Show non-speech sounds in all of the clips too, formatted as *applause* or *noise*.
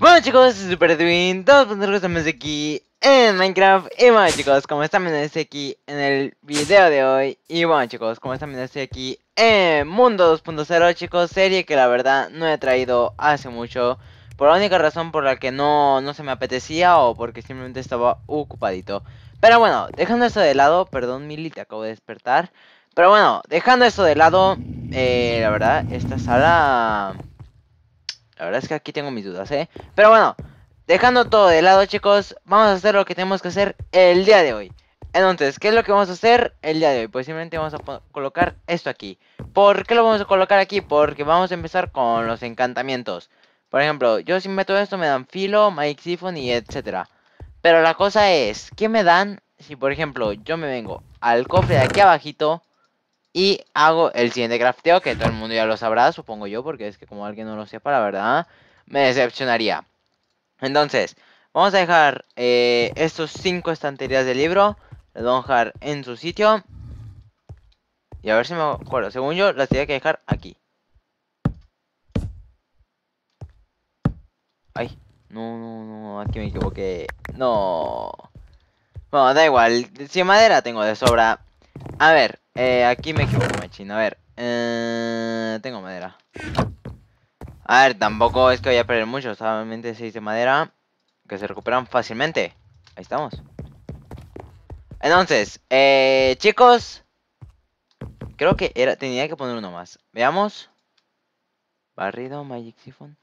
Bueno chicos, Super Twin, todos estamos aquí en Minecraft Y bueno chicos, como están viendo estoy aquí en el video de hoy Y bueno chicos, como están viendo estoy aquí en Mundo 2.0 chicos Serie que la verdad no he traído hace mucho Por la única razón por la que no, se me apetecía o porque simplemente estaba ocupadito Pero bueno, dejando eso de lado, perdón Mili, te acabo de despertar Pero bueno, dejando eso de lado, eh, la verdad, esta sala la verdad es que aquí tengo mis dudas, ¿eh? Pero bueno, dejando todo de lado, chicos, vamos a hacer lo que tenemos que hacer el día de hoy. Entonces, ¿qué es lo que vamos a hacer el día de hoy? Pues simplemente vamos a colocar esto aquí. ¿Por qué lo vamos a colocar aquí? Porque vamos a empezar con los encantamientos. Por ejemplo, yo si meto esto me dan filo, Mike Siphon y etcétera. Pero la cosa es, ¿qué me dan si por ejemplo yo me vengo al cofre de aquí abajito? Y hago el siguiente crafteo, que todo el mundo ya lo sabrá, supongo yo, porque es que como alguien no lo sepa, la verdad, me decepcionaría. Entonces, vamos a dejar eh, estos cinco estanterías de libro, las vamos a dejar en su sitio. Y a ver si me acuerdo, según yo, las tenía que dejar aquí. Ay, no, no, no, aquí me equivoqué. No. Bueno, da igual, si madera tengo de sobra. A ver, eh, aquí me equivoco, machino, A ver. Eh, tengo madera. A ver, tampoco es que voy a perder mucho. Solamente 6 de madera. Que se recuperan fácilmente. Ahí estamos. Entonces, eh, chicos. Creo que era, tenía que poner uno más. Veamos. Barrido, Magic Siphon.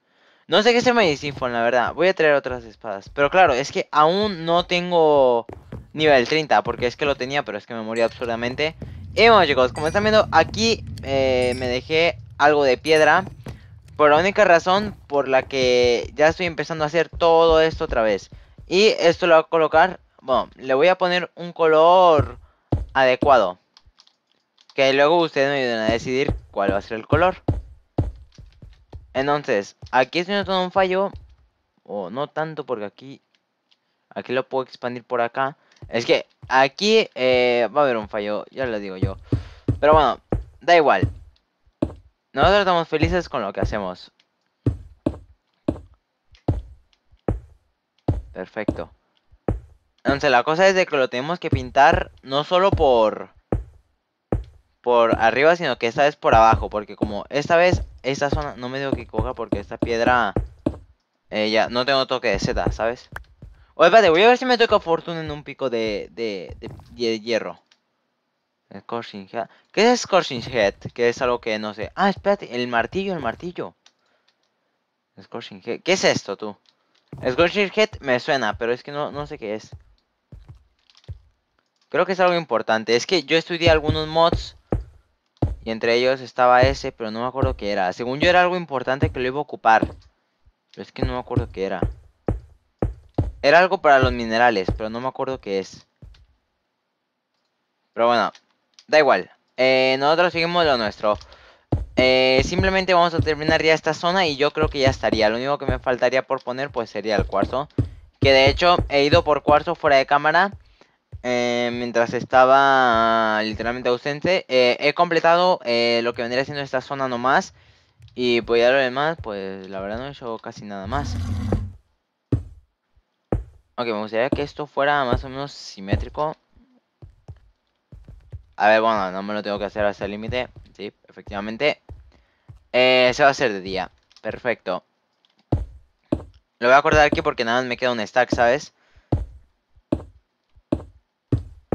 No sé qué es el Magic Siphon, la verdad. Voy a traer otras espadas. Pero claro, es que aún no tengo nivel 30. Porque es que lo tenía, pero es que me morí absurdamente. Y eh, bueno chicos, como están viendo aquí eh, me dejé algo de piedra Por la única razón por la que ya estoy empezando a hacer todo esto otra vez Y esto lo voy a colocar, bueno, le voy a poner un color adecuado Que luego ustedes me ayuden a decidir cuál va a ser el color Entonces, aquí estoy notando un fallo O no tanto porque aquí Aquí lo puedo expandir por acá es que aquí eh, va a haber un fallo, ya lo digo yo. Pero bueno, da igual. Nosotros estamos felices con lo que hacemos. Perfecto. Entonces la cosa es de que lo tenemos que pintar no solo por por arriba, sino que esta vez por abajo. Porque como esta vez, esta zona, no me digo que coja porque esta piedra... Eh, ya, no tengo toque de Z, ¿sabes? Oye, vale, voy a ver si me toca fortuna en un pico de, de, hierro. Scorching Head. ¿Qué es Scorching Head? Que es algo que no sé. Ah, espérate, el martillo, el martillo. Scorching Head. ¿Qué es esto, tú? Scorching Head me suena, pero es que no, no sé qué es. Creo que es algo importante. Es que yo estudié algunos mods. Y entre ellos estaba ese, pero no me acuerdo qué era. Según yo era algo importante que lo iba a ocupar. Pero es que no me acuerdo qué era. Era algo para los minerales, pero no me acuerdo qué es. Pero bueno, da igual. Eh, nosotros seguimos lo nuestro. Eh, simplemente vamos a terminar ya esta zona y yo creo que ya estaría. Lo único que me faltaría por poner pues sería el cuarzo. Que de hecho he ido por cuarzo fuera de cámara. Eh, mientras estaba literalmente ausente. he completado lo que vendría siendo esta zona nomás. Y pues ya lo demás, pues la verdad no he hecho casi nada más. Ok, me gustaría que esto fuera más o menos simétrico. A ver, bueno, no me lo tengo que hacer hasta el límite. Sí, efectivamente. Eh, se va a hacer de día. Perfecto. Lo voy a acordar aquí porque nada más me queda un stack, ¿sabes?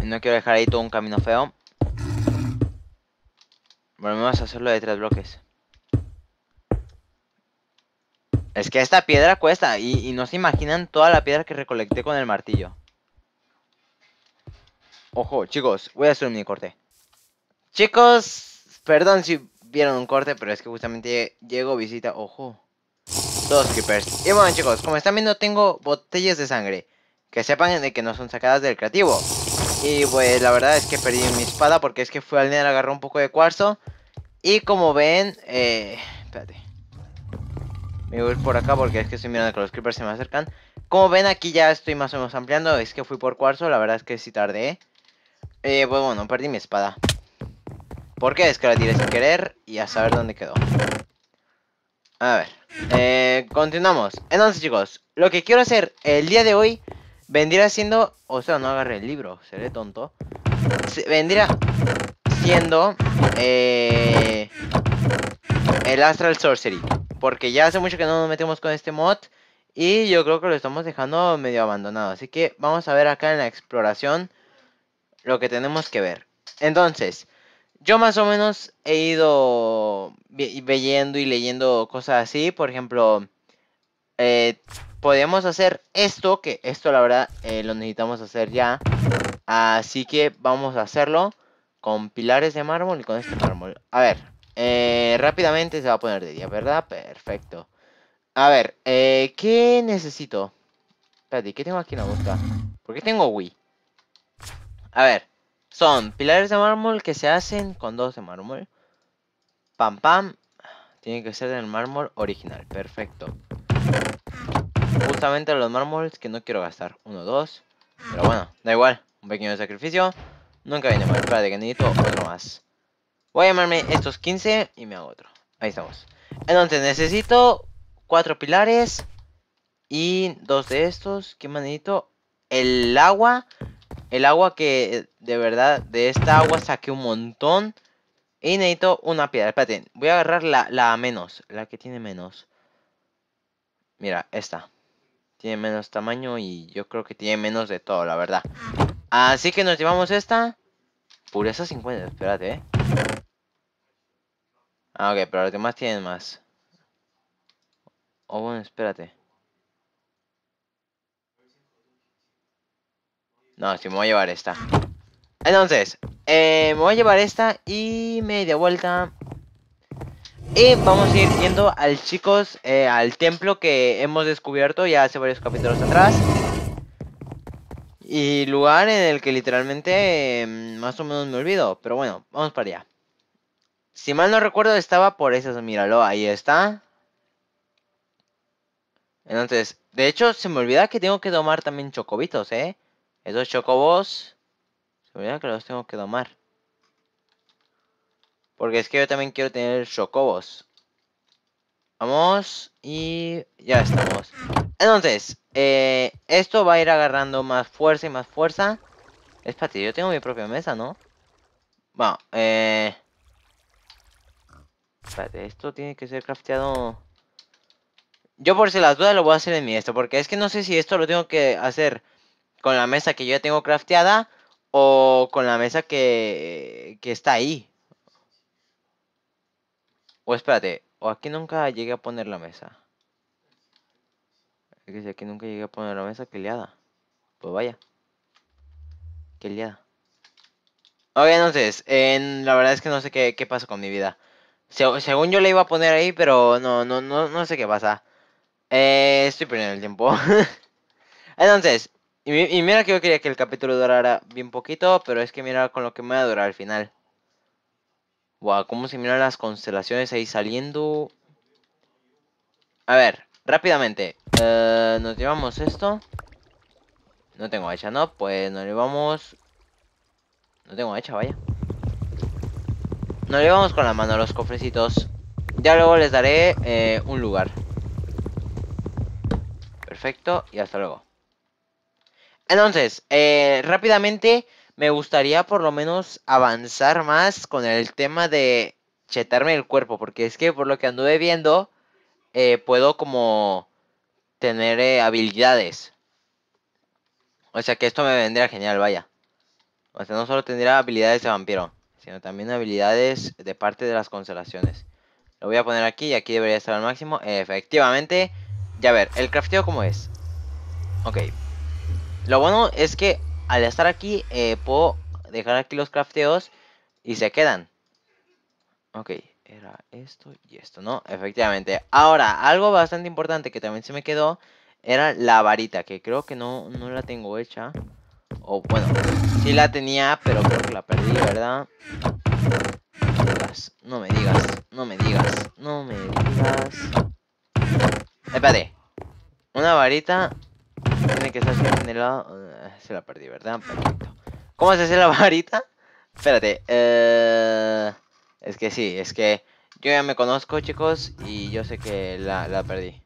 No quiero dejar ahí todo un camino feo. Volvemos a hacerlo de tres bloques. Es que esta piedra cuesta y, no se imaginan toda la piedra que recolecté con el martillo. Ojo, chicos, voy a hacer un mini corte. Chicos, perdón si vieron un corte, pero es que justamente llego visita. Ojo. Dos creepers. Y bueno, chicos, como están viendo, tengo botellas de sangre. Que sepan de que no son sacadas del creativo. Y pues la verdad es que perdí mi espada porque es que fui al nivel agarró un poco de cuarzo. Y como ven, eh, espérate. Me voy por acá porque es que estoy mirando que los creepers se me acercan. Como ven, aquí ya estoy más o menos ampliando. Es que fui por cuarzo, la verdad es que sí tardé. Eh, pues bueno, perdí mi espada. ¿Por qué? Es que la tiré sin querer y a saber dónde quedó. A ver, eh, continuamos. Entonces, chicos, lo que quiero hacer el día de hoy vendría siendo... O sea, no agarré el libro, seré tonto. vendría siendo... Eh, el Astral Sorcery. Porque ya hace mucho que no nos metemos con este mod. Y yo creo que lo estamos dejando medio abandonado. Así que vamos a ver acá en la exploración lo que tenemos que ver. Entonces, yo más o menos he ido leyendo y leyendo cosas así. Por ejemplo, eh, podemos hacer esto, que esto la verdad eh, lo necesitamos hacer ya. Así que vamos a hacerlo con pilares de mármol y con este mármol. A ver, eh, rápidamente se va a poner de día, ¿verdad? Perfecto. A ver, eh, ¿qué necesito? Espérate, ¿qué tengo aquí en la boca? ¿Por qué tengo Wii? A ver, son pilares de mármol que se hacen con dos de mármol. Pam, pam. Tiene que ser del mármol original. Perfecto. Justamente los mármoles que no quiero gastar. Uno, dos. Pero bueno, da igual. Un pequeño sacrificio. Nunca viene mal. Espérate, que necesito otro más. Voy a llamarme estos 15 y me hago otro. Ahí estamos. Entonces necesito cuatro pilares y dos de estos. ¿Qué más necesito? El agua. El agua que de verdad de esta agua saqué un montón. Y necesito una piedra. Espérate, voy a agarrar la, la menos. La que tiene menos. Mira, esta. Tiene menos tamaño y yo creo que tiene menos de todo, la verdad. Así que nos llevamos esta. Pureza 50, espérate, ¿eh? Ah, ok, pero los demás tienen más. Oh, bueno, espérate. No, sí, me voy a llevar esta. Entonces, eh, me voy a llevar esta y media vuelta. Y vamos a ir yendo al chicos, eh, al templo que hemos descubierto ya hace varios capítulos atrás. Y lugar en el que literalmente em, más o menos me olvido. Pero bueno, vamos para allá. Si mal no recuerdo, estaba por esas. Míralo, ahí está. Entonces, de hecho, se me olvida que tengo que domar también chocobitos, ¿eh? Esos chocobos. Se me olvida que los tengo que domar. Porque es que yo también quiero tener chocobos. Vamos y ya estamos. Entonces, eh, esto va a ir agarrando más fuerza y más fuerza. Espérate, yo tengo mi propia mesa, ¿no? Bueno, eh... Espérate, esto tiene que ser crafteado... Yo por si las dudas lo voy a hacer en mi esto, porque es que no sé si esto lo tengo que hacer con la mesa que yo ya tengo crafteada o con la mesa que, que está ahí. O espérate, o aquí nunca llegué a poner la mesa que si aquí nunca llegué a poner la mesa, que liada. Pues vaya. Que liada. Ok, entonces, la verdad es que no sé qué, qué pasa con mi vida. según yo le iba a poner ahí, pero no, no, no, no sé qué pasa. Eh, estoy perdiendo el tiempo. *laughs* entonces, y, mira que yo quería que el capítulo durara bien poquito, pero es que mira con lo que me va a durar al final. Wow, cómo se miran las constelaciones ahí saliendo. A ver, Rápidamente, eh, nos llevamos esto. No tengo hecha, ¿no? Pues nos llevamos... No tengo hecha, vaya. Nos llevamos con la mano los cofrecitos. Ya luego les daré eh, un lugar. Perfecto, y hasta luego. Entonces, eh, rápidamente me gustaría por lo menos avanzar más con el tema de chetarme el cuerpo. Porque es que por lo que anduve viendo, eh, puedo como tener eh, habilidades. O sea que esto me vendría genial, vaya. O sea, no solo tendría habilidades de vampiro, sino también habilidades de parte de las constelaciones. Lo voy a poner aquí y aquí debería estar al máximo. Efectivamente. Ya ver, el crafteo como es. Ok. Lo bueno es que al estar aquí eh, puedo dejar aquí los crafteos y se quedan. Ok era esto y esto, ¿no? Efectivamente. Ahora, algo bastante importante que también se me quedó era la varita, que creo que no, la tengo hecha. O bueno, sí la tenía, pero creo que la perdí, ¿verdad? No me digas, no me digas, no me digas. Espérate. Una varita tiene que estar en el lado... Eh, se la perdí, ¿verdad? Perfecto. ¿Cómo se hace la *laughs* varita? Espérate. Eh... Es que sí, es que yo ya me conozco, chicos, y yo sé que la, perdí.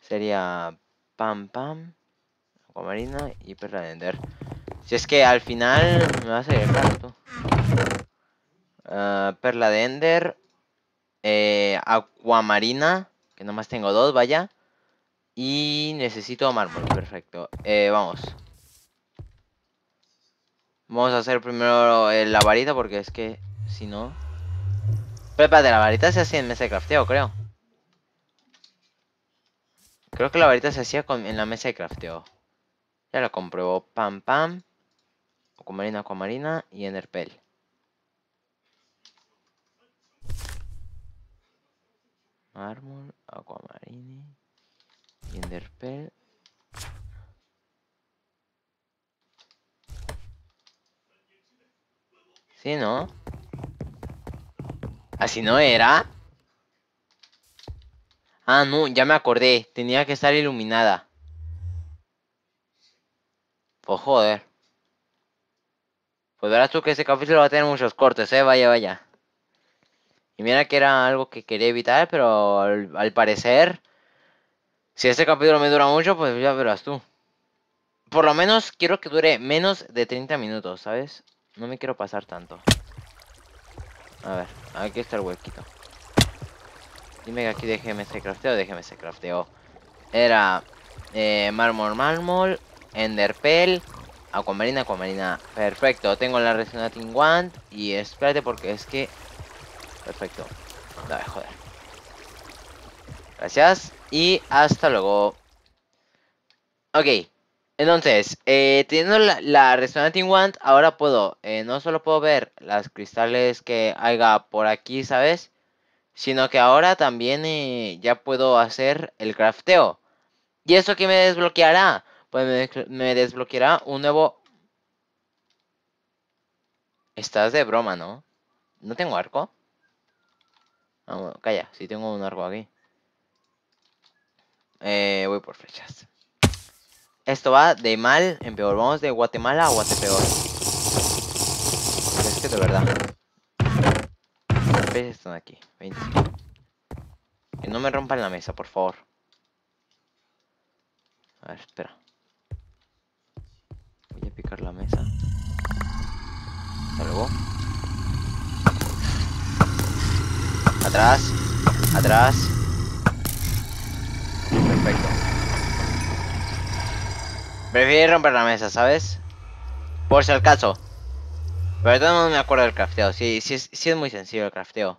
Sería pam pam, acuamarina y perla de ender. Si es que al final me va a ir claro ah, perla de ender, eh, acuamarina, que nomás tengo dos, vaya. Y necesito mármol, perfecto. Eh, vamos. Vamos a hacer primero eh, la varita porque es que si no... Pero espérate, la varita se hacía en mesa de crafteo, creo. Creo que la varita se hacía en la mesa de crafteo. Ya lo compruebo. Pam, pam. Acuamarina, acuamarina y enderpel. Mármol, acuamarina y enderpel. Sí, ¿no? Así no era. Ah, no, ya me acordé. Tenía que estar iluminada. Pues joder. Pues verás tú que ese capítulo va a tener muchos cortes, eh. Vaya, vaya. Y mira que era algo que quería evitar, pero al, al parecer... Si este capítulo me dura mucho, pues ya verás tú. Por lo menos quiero que dure menos de 30 minutos, ¿sabes? No me quiero pasar tanto. A ver, aquí está el huequito. Dime que aquí déjeme ese crafteo, déjeme ese crafteo. Era eh, mármol, mármol, enderpel, acuamarina, acuamarina. Perfecto, tengo la resina Wand y espérate porque es que... Perfecto. No, joder. Gracias y hasta luego. Ok. Entonces, eh, teniendo la, la Resonating Wand, ahora puedo, eh, no solo puedo ver las cristales que haya por aquí, ¿sabes? Sino que ahora también eh, ya puedo hacer el crafteo. ¿Y eso qué me desbloqueará? Pues me, desbloqueará un nuevo... Estás de broma, ¿no? ¿No tengo arco? Ah, calla, sí tengo un arco aquí. voy por flechas. Esto va de mal en peor. Vamos de Guatemala a Guatepeor. Es que de verdad. Los peces están aquí. Que no me rompan la mesa, por favor. A ver, espera. Voy a picar la mesa. Salvo Atrás. Atrás. Perfecto. Prefiero romper la mesa, ¿sabes? Por si el caso. Pero no me acuerdo del crafteo. Sí, sí, sí es muy sencillo el crafteo.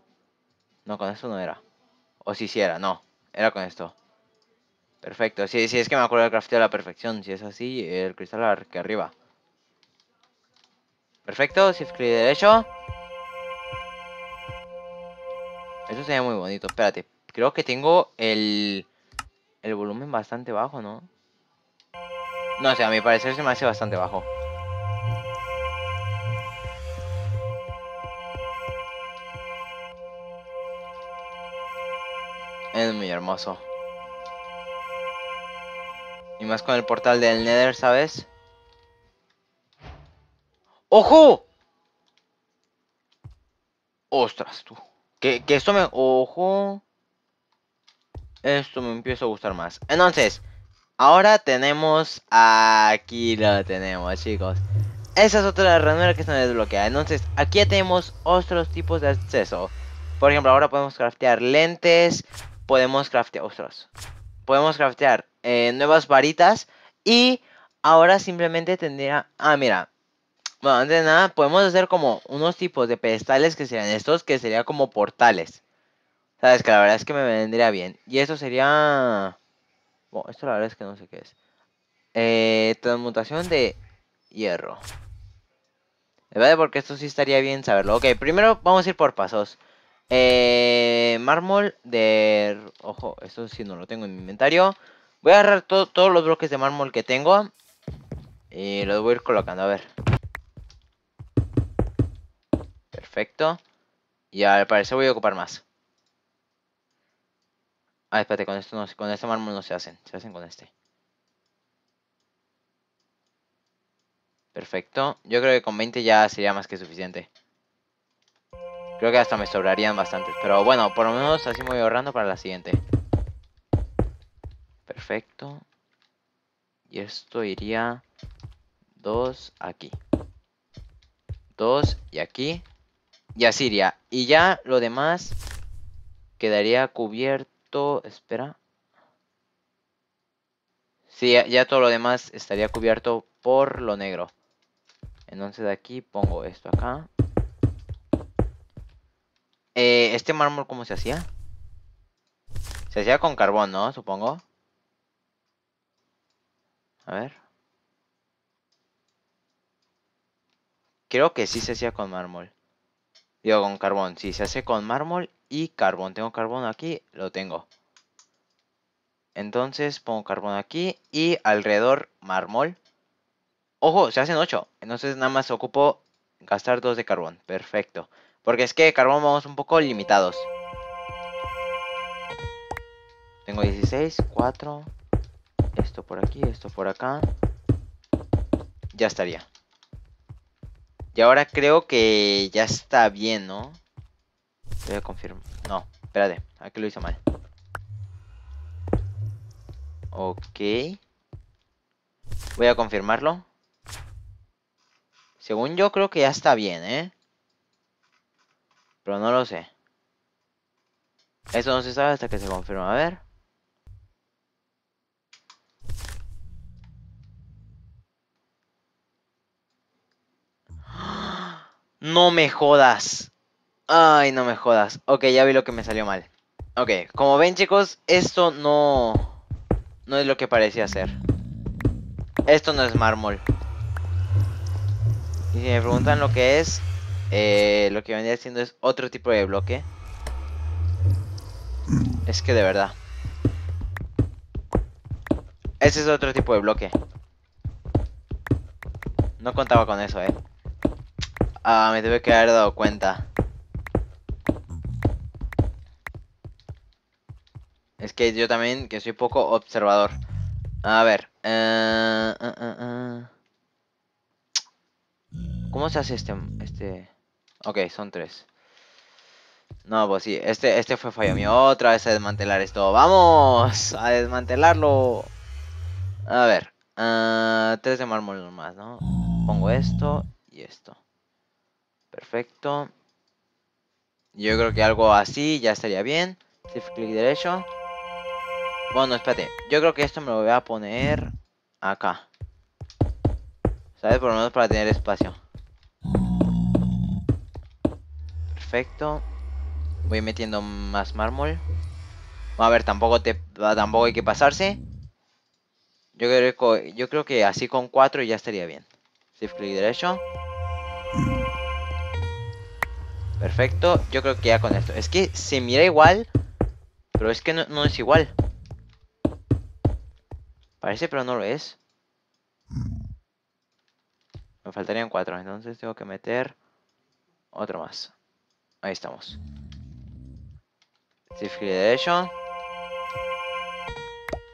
No, con esto no era. O si sí, era, no. Era con esto. Perfecto. Sí, sí, es que me acuerdo del crafteo a la perfección. Si es así, el cristal que arriba. Perfecto, si clic derecho. Eso sería muy bonito. Espérate, creo que tengo el, el volumen bastante bajo, ¿no? No sé, a mi parecer se me hace bastante bajo. Es muy hermoso. Y más con el portal del Nether, ¿sabes? ¡Ojo! ¡Ostras, tú! Que, que esto me... ¡Ojo! Esto me empieza a gustar más. Entonces, Ahora tenemos... Aquí lo tenemos, chicos. Esa es otra ranura que se nos Entonces, aquí ya tenemos otros tipos de acceso. Por ejemplo, ahora podemos craftear lentes. Podemos craftear... Ostras. Podemos craftear eh, nuevas varitas. Y ahora simplemente tendría... Ah, mira. Bueno, antes de nada, podemos hacer como unos tipos de pedestales que serían estos, que serían como portales. Sabes que la verdad es que me vendría bien. Y eso sería... Bueno, esto la verdad es que no sé qué es. Eh, transmutación de hierro. Vale, porque esto sí estaría bien saberlo. Ok, primero vamos a ir por pasos. Eh, mármol de... Ojo, esto sí no lo tengo en mi inventario. Voy a agarrar todos los bloques de mármol que tengo. Y los voy a ir colocando, a ver. Perfecto. Y al parecer voy a ocupar más. Ah, espérate, con esto con este mármol no se hacen. Se hacen con este. Perfecto. Yo creo que con 20 ya sería más que suficiente. Creo que hasta me sobrarían bastantes. Pero bueno, por lo menos así me voy ahorrando para la siguiente. Perfecto. Y esto iría... Dos aquí. Dos y aquí. Y así iría. Y ya lo demás quedaría cubierto espera. Sí, ya, todo lo demás estaría cubierto por lo negro. Entonces de aquí pongo esto acá. Eh, ¿Este mármol cómo se hacía? Se hacía con carbón, ¿no? Supongo. A ver. Creo que sí se hacía con mármol. Digo, con carbón. Sí, se hace con mármol y carbón. Tengo carbón aquí, lo tengo. Entonces pongo carbón aquí y alrededor mármol. Ojo, se hacen 8. Entonces nada más ocupo gastar 2 de carbón. Perfecto. Porque es que carbón vamos un poco limitados. Tengo 16, 4. Esto por aquí, esto por acá. Ya estaría. Y ahora creo que ya está bien, ¿no? Voy a confirmar. No, espérate. Aquí lo hice mal. Ok. Voy a confirmarlo. Según yo creo que ya está bien, ¿eh? Pero no lo sé. Eso no se sabe hasta que se confirma. A ver. ¡Ah! No me jodas. Ay, no me jodas. Ok, ya vi lo que me salió mal. Ok, como ven chicos, esto no... No es lo que parecía ser. Esto no es mármol. Y si me preguntan lo que es, eh, lo que venía haciendo es otro tipo de bloque. Es que de verdad. Ese es otro tipo de bloque. No contaba con eso, eh. Ah, me tuve que haber dado cuenta. Es que yo también, que soy poco observador. A ver. Eh, eh, eh, ¿Cómo se hace este, este? Ok, son tres. No, pues sí, este, este fue fallo mío. Otra vez a desmantelar esto. ¡Vamos! A desmantelarlo. A ver. tres de mármol nomás, ¿no? Pongo esto y esto. Perfecto. Yo creo que algo así ya estaría bien. clic derecho. Bueno, espérate. Yo creo que esto me lo voy a poner acá. ¿Sabes? Por lo menos para tener espacio. Perfecto. Voy metiendo más mármol. A ver, tampoco te tampoco hay que pasarse. Yo creo, yo creo que así con 4 ya estaría bien. Shift clic derecho. Perfecto. Yo creo que ya con esto. Es que se mira igual, pero es que no es igual. Parece, pero no lo es. Me faltarían cuatro, entonces tengo que meter otro más. Ahí estamos.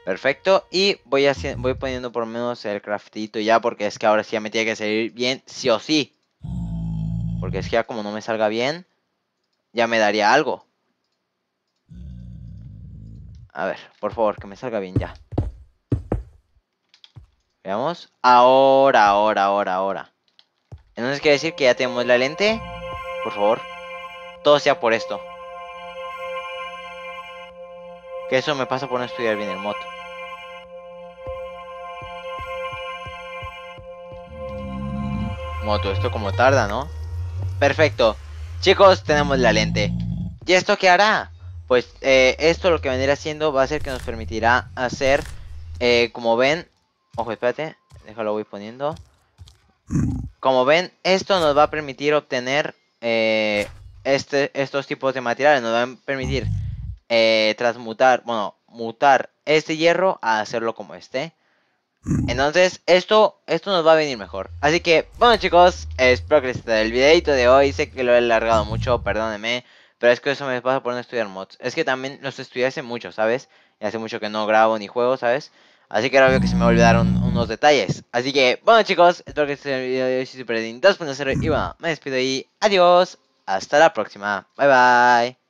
Perfecto. Y voy, voy poniendo por menos el craftito ya, porque es que ahora sí ya me tiene que salir bien, sí o sí. Porque es que ya como no me salga bien, ya me daría algo. A ver, por favor, que me salga bien ya. Veamos. Ahora, ahora, ahora, ahora. Entonces quiere decir que ya tenemos la lente. Por favor. Todo sea por esto. Que eso me pasa por no estudiar bien el moto. Moto, esto como tarda, ¿no? Perfecto. Chicos, tenemos la lente. ¿Y esto qué hará? Pues eh, esto lo que vendrá haciendo va a ser que nos permitirá hacer, eh, como ven, Ojo, espérate. Déjalo voy poniendo. Como ven, esto nos va a permitir obtener eh, este, estos tipos de materiales. Nos va a permitir eh, transmutar, bueno, mutar este hierro a hacerlo como este. Entonces, esto, esto nos va a venir mejor. Así que, bueno chicos, espero que les gustado el videito de hoy. Sé que lo he alargado mucho, perdónenme. Pero es que eso me pasa por no estudiar mods. Es que también los estudié hace mucho, ¿sabes? Y hace mucho que no grabo ni juego, ¿sabes? Así que era obvio que se me olvidaron unos detalles. Así que, bueno chicos, espero que este video de hoy Super 2.0. Y bueno, me despido y adiós. Hasta la próxima. Bye bye.